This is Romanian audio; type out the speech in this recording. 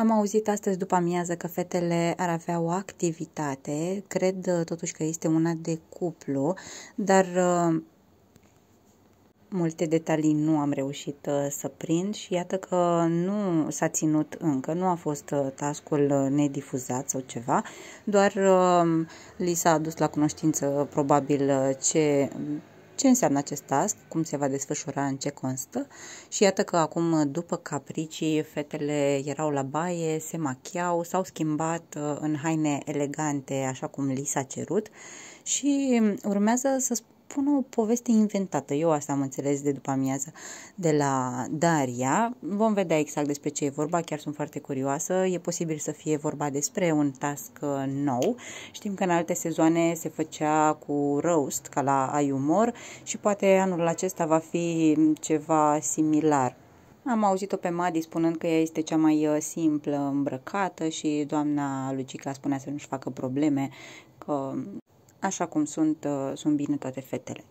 Am auzit astăzi după amiază că fetele ar avea o activitate, cred uh, totuși că este una de cuplu, dar uh, multe detalii nu am reușit uh, să prind și iată că nu s-a ținut încă, nu a fost tascul nedifuzat sau ceva, doar li s-a adus la cunoștință probabil ce ce înseamnă acest task, cum se va desfășura, în ce constă și iată că acum, după capricii, fetele erau la baie, se machiau, s-au schimbat uh, în haine elegante, așa cum li s-a cerut și um, urmează să pune o poveste inventată. Eu asta am înțeles de după amiază de la Daria. Vom vedea exact despre ce e vorba, chiar sunt foarte curioasă. E posibil să fie vorba despre un task uh, nou. Știm că în alte sezoane se făcea cu roast, ca la Ai Umor, și poate anul acesta va fi ceva similar. Am auzit-o pe Madi spunând că ea este cea mai uh, simplă îmbrăcată și doamna Lucica spunea să nu-și facă probleme, că așa cum sunt, uh, sunt bine toate fetele.